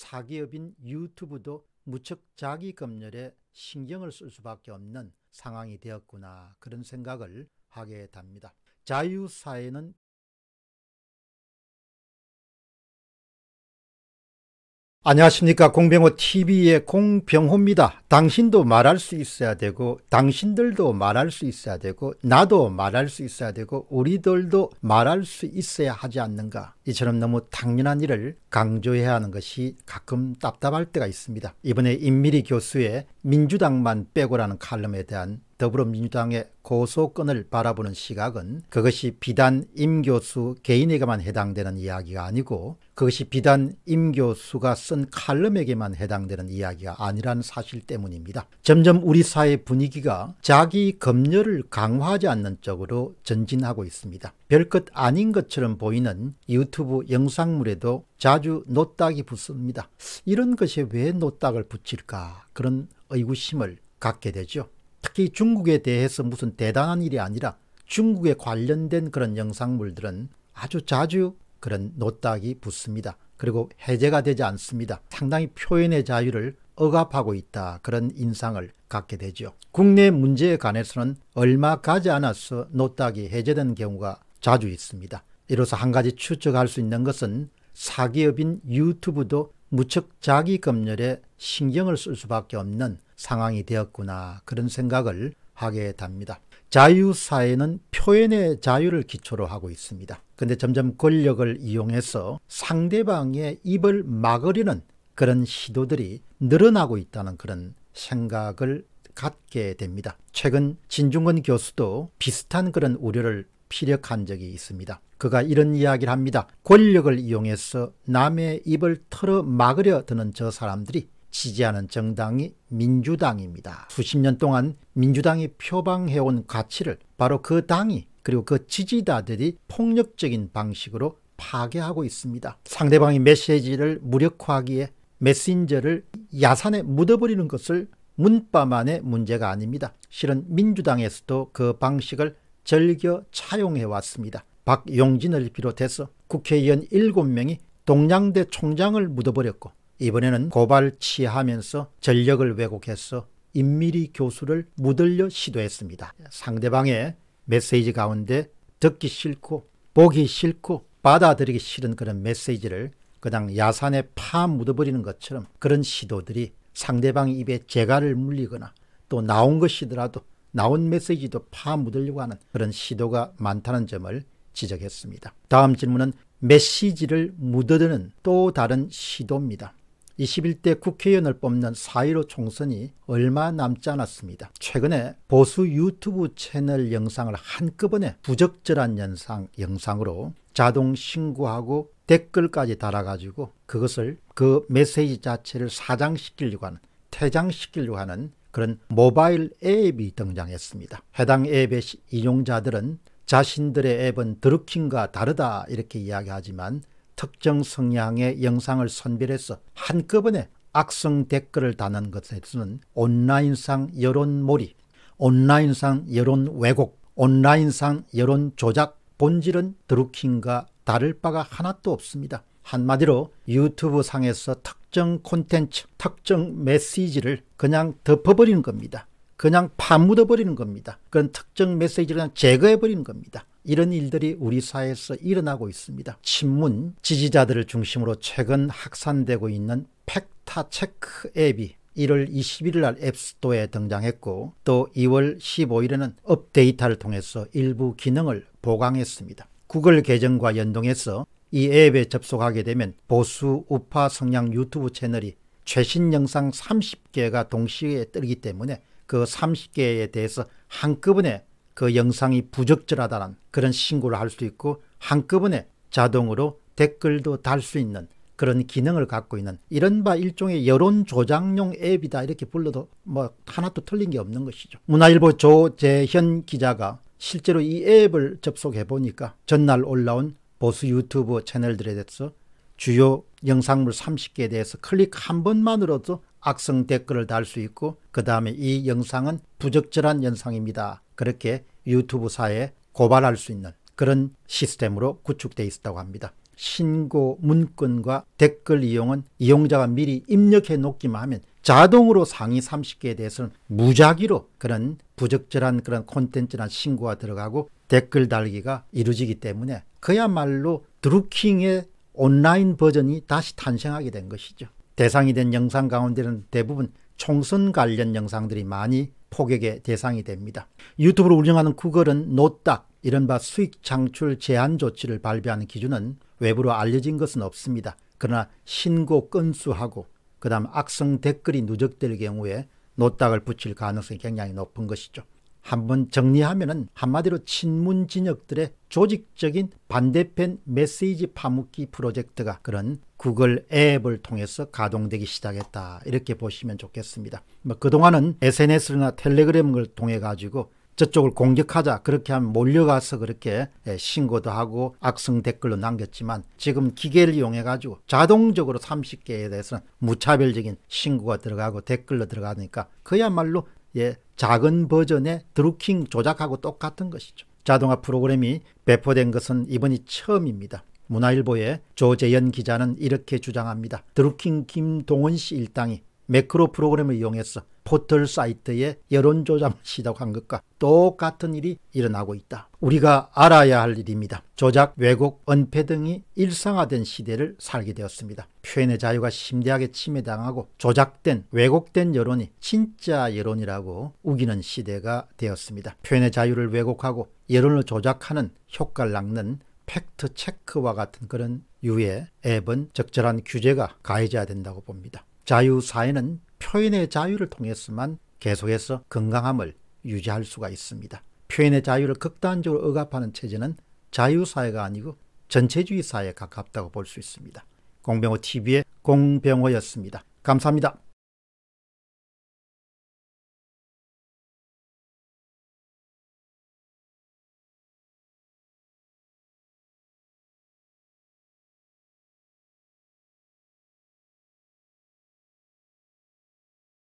사기업인 유튜브도 무척 자기 검열에 신경을 쓸 수밖에 없는 상황이 되었구나 그런 생각을 하게 됩니다. 자유사회는 안녕하십니까 공병호 TV의 공병호입니다. 당신도 말할 수 있어야 되고 당신들도 말할 수 있어야 되고 나도 말할 수 있어야 되고 우리들도 말할 수 있어야 하지 않는가. 이처럼 너무 당연한 일을 강조해야 하는 것이 가끔 답답할 때가 있습니다. 이번에 임미리 교수의 민주당만 빼고라는 칼럼에 대한 더불어민주당의 고소권을 바라보는 시각은 그것이 비단 임 교수 개인에게만 해당되는 이야기가 아니고 그것이 비단 임 교수가 쓴 칼럼에게만 해당되는 이야기가 아니라는 사실 때문입니다. 점점 우리 사회 분위기가 자기 검열을 강화하지 않는 쪽으로 전진하고 있습니다. 별것 아닌 것처럼 보이는 유튜브 영상물에도 자주 노딱이 붙습니다. 이런 것에 왜 노딱을 붙일까 그런 의구심을 갖게 되죠. 특히 중국에 대해서 무슨 대단한 일이 아니라 중국에 관련된 그런 영상물들은 아주 자주 그런 노딱이 붙습니다. 그리고 해제가 되지 않습니다. 상당히 표현의 자유를 억압하고 있다. 그런 인상을 갖게 되죠. 국내 문제에 관해서는 얼마 가지 않아서 노딱이 해제된 경우가 자주 있습니다. 이로써 한 가지 추측할 수 있는 것은 사기업인 유튜브도 무척 자기 검열에 신경을 쓸 수밖에 없는 상황이 되었구나 그런 생각을 하게 됩니다. 자유사회는 표현의 자유를 기초로 하고 있습니다. 근데 점점 권력을 이용해서 상대방의 입을 막으려는 그런 시도들이 늘어나고 있다는 그런 생각을 갖게 됩니다. 최근 진중근 교수도 비슷한 그런 우려를 피력한 적이 있습니다. 그가 이런 이야기를 합니다. 권력을 이용해서 남의 입을 털어 막으려 드는 저 사람들이 지지하는 정당이 민주당입니다. 수십 년 동안 민주당이 표방해온 가치를 바로 그 당이 그리고 그 지지자들이 폭력적인 방식으로 파괴하고 있습니다. 상대방이 메시지를 무력화하기에 메신저를 야산에 묻어버리는 것을 문바만의 문제가 아닙니다. 실은 민주당에서도 그 방식을 절겨 차용해 왔습니다. 박용진을 비롯해서 국회의원 7명이 동양대 총장을 묻어버렸고 이번에는 고발치하면서 전력을 왜곡해서 인밀히 교수를 무들려 시도했습니다. 상대방의 메시지 가운데 듣기 싫고 보기 싫고 받아들이기 싫은 그런 메시지를 그냥 야산에 파 묻어버리는 것처럼 그런 시도들이 상대방 입에 재갈을 물리거나 또 나온 것이더라도 나온 메시지도 파 묻으려고 하는 그런 시도가 많다는 점을 지적했습니다. 다음 질문은 메시지를 묻어드는 또 다른 시도입니다. 21대 국회의원을 뽑는 4.15 총선이 얼마 남지 않았습니다. 최근에 보수 유튜브 채널 영상을 한꺼번에 부적절한 연상 영상으로 자동 신고하고 댓글까지 달아가지고 그것을 그 메시지 자체를 사장시키려고 하는 퇴장시키려고 하는 그런 모바일 앱이 등장했습니다. 해당 앱의 이용자들은 자신들의 앱은 드루킹과 다르다 이렇게 이야기하지만 특정 성향의 영상을 선별해서 한꺼번에 악성 댓글을 다는 것에서는 온라인상 여론몰이, 온라인상 여론 왜곡, 온라인상 여론 조작 본질은 드루킹과 다를 바가 하나도 없습니다. 한마디로 유튜브 상에서 특정 콘텐츠, 특정 메시지를 그냥 덮어버리는 겁니다. 그냥 파묻어버리는 겁니다. 그런 특정 메시지를 그냥 제거해버리는 겁니다. 이런 일들이 우리 사회에서 일어나고 있습니다. 친문 지지자들을 중심으로 최근 확산되고 있는 팩타 체크 앱이 1월 21일 날 앱스토어에 등장했고 또 2월 15일에는 업데이트를 통해서 일부 기능을 보강했습니다. 구글 계정과 연동해서 이 앱에 접속하게 되면 보수 우파 성향 유튜브 채널이 최신 영상 30개가 동시에 뜨기 때문에 그 30개에 대해서 한꺼번에 그 영상이 부적절하다는 그런 신고를 할 수 있고 한꺼번에 자동으로 댓글도 달 수 있는 그런 기능을 갖고 있는 이른바 일종의 여론 조작용 앱이다 이렇게 불러도 뭐 하나도 틀린 게 없는 것이죠. 문화일보 조재현 기자가 실제로 이 앱을 접속해 보니까 전날 올라온 보수 유튜브 채널들에 대해서 주요 영상물 30개에 대해서 클릭 한 번만으로도 악성 댓글을 달 수 있고 그 다음에 이 영상은 부적절한 영상입니다. 그렇게 유튜브사에 고발할 수 있는 그런 시스템으로 구축되어 있었다고 합니다. 신고 문건과 댓글 이용은 이용자가 미리 입력해 놓기만 하면 자동으로 상위 30개에 대해서는 무작위로 그런 부적절한 그런 콘텐츠나 신고가 들어가고 댓글 달기가 이루어지기 때문에 그야말로 드루킹의 온라인 버전이 다시 탄생하게 된 것이죠. 대상이 된 영상 가운데는 대부분 총선 관련 영상들이 많이 폭격의 대상이 됩니다. 유튜브를 운영하는 구글은 노딱 이른바 수익 창출 제한 조치를 발표하는 기준은 외부로 알려진 것은 없습니다. 그러나 신고 건수하고 그 다음 악성 댓글이 누적될 경우에 노딱을 붙일 가능성이 굉장히 높은 것이죠. 한번 정리하면 한마디로 친문 진영들의 조직적인 반대편 메시지 파묻기 프로젝트가 그런 구글 앱을 통해서 가동되기 시작했다 이렇게 보시면 좋겠습니다. 뭐 그동안은 SNS나 텔레그램을 통해 가지고 저쪽을 공격하자 그렇게 하면 몰려가서 그렇게 예, 신고도 하고 악성 댓글로 남겼지만 지금 기계를 이용해 가지고 자동적으로 30개에 대해서는 무차별적인 신고가 들어가고 댓글로 들어가니까 그야말로 예, 작은 버전의 드루킹 조작하고 똑같은 것이죠. 자동화 프로그램이 배포된 것은 이번이 처음입니다. 문화일보의 조재현 기자는 이렇게 주장합니다. 드루킹 김동원 씨 일당이 매크로 프로그램을 이용해서 포털 사이트에여론조작시도한 것과 똑같은 일이 일어나고 있다. 우리가 알아야 할 일입니다. 조작, 왜곡, 은폐 등이 일상화된 시대를 살게 되었습니다. 표현의 자유가 심대하게 침해당하고 조작된, 왜곡된 여론이 진짜 여론이라고 우기는 시대가 되었습니다. 표현의 자유를 왜곡하고 여론을 조작하는 효과를 낚는 팩트 체크와 같은 그런 유의 앱은 적절한 규제가 가해져야 된다고 봅니다. 자유사회는 표현의 자유를 통해서만 계속해서 건강함을 유지할 수가 있습니다. 표현의 자유를 극단적으로 억압하는 체제는 자유사회가 아니고 전체주의 사회에 가깝다고 볼 수 있습니다. 공병호 TV의 공병호였습니다. 감사합니다.